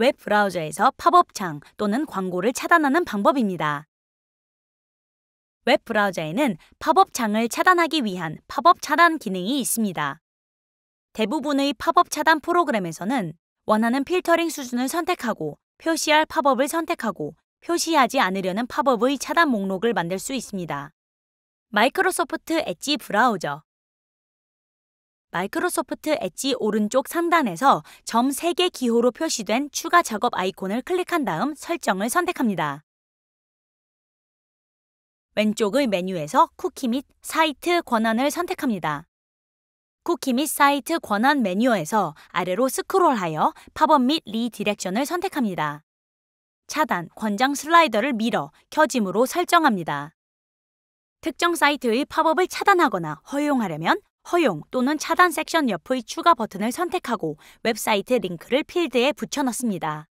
웹 브라우저에서 팝업창 또는 광고를 차단하는 방법입니다. 웹 브라우저에는 팝업창을 차단하기 위한 팝업 차단 기능이 있습니다. 대부분의 팝업 차단 프로그램에서는 원하는 필터링 수준을 선택하고 표시할 팝업을 선택하고 표시하지 않으려는 팝업의 차단 목록을 만들 수 있습니다. 마이크로소프트 엣지 브라우저 마이크로소프트 엣지 오른쪽 상단에서 점 3개 기호로 표시된 추가 작업 아이콘을 클릭한 다음 설정을 선택합니다. 왼쪽의 메뉴에서 쿠키 및 사이트 권한을 선택합니다. 쿠키 및 사이트 권한 메뉴에서 아래로 스크롤하여 팝업 및 리디렉션을 선택합니다. 차단, 권장 슬라이더를 밀어 켜짐으로 설정합니다. 특정 사이트의 팝업을 차단하거나 허용하려면 허용 또는 차단 섹션 옆의 추가 버튼을 선택하고 웹사이트 링크를 필드에 붙여넣습니다.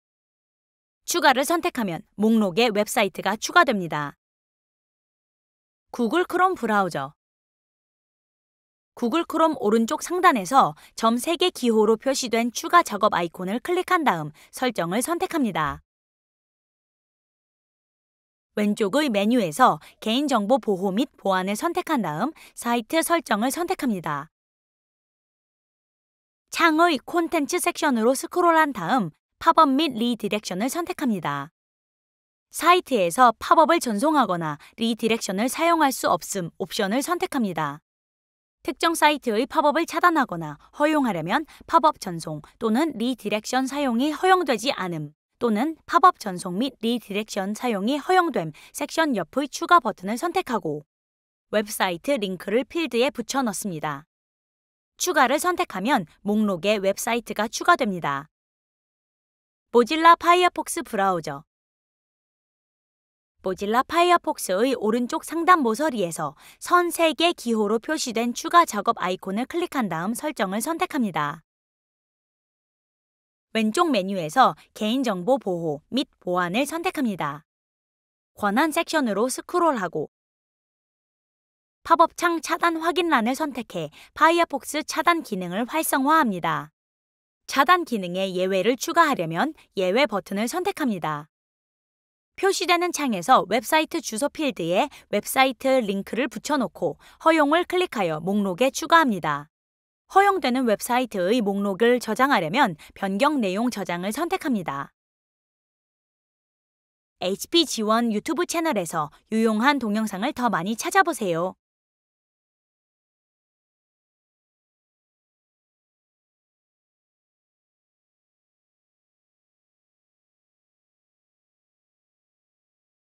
추가를 선택하면 목록에 웹사이트가 추가됩니다. 구글 크롬 브라우저 구글 크롬 오른쪽 상단에서 점 3개 기호로 표시된 추가 작업 아이콘을 클릭한 다음 설정을 선택합니다. 왼쪽의 메뉴에서 개인정보 보호 및 보안을 선택한 다음 사이트 설정을 선택합니다. 창의 콘텐츠 섹션으로 스크롤한 다음 팝업 및 리디렉션을 선택합니다. 사이트에서 팝업을 전송하거나 리디렉션을 사용할 수 없음 옵션을 선택합니다. 특정 사이트의 팝업을 차단하거나 허용하려면 팝업 전송 또는 리디렉션 사용이 허용되지 않음 또는 팝업 전송 및 리디렉션 사용이 허용됨 섹션 옆의 추가 버튼을 선택하고 웹사이트 링크를 필드에 붙여 넣습니다. 추가를 선택하면 목록에 웹사이트가 추가됩니다. 모질라 파이어폭스 브라우저 모질라 파이어폭스의 오른쪽 상단 모서리에서 선 3개 기호로 표시된 추가 작업 아이콘을 클릭한 다음 설정을 선택합니다. 왼쪽 메뉴에서 개인정보 보호 및 보안을 선택합니다. 권한 섹션으로 스크롤하고 팝업창 차단 확인란을 선택해 파이어폭스 차단 기능을 활성화합니다. 차단 기능에 예외를 추가하려면 예외 버튼을 선택합니다. 표시되는 창에서 웹사이트 주소 필드에 웹사이트 링크를 붙여놓고 허용을 클릭하여 목록에 추가합니다. 허용되는 웹사이트의 목록을 저장하려면 변경 내용 저장을 선택합니다. HP 지원 유튜브 채널에서 유용한 동영상을 더 많이 찾아보세요.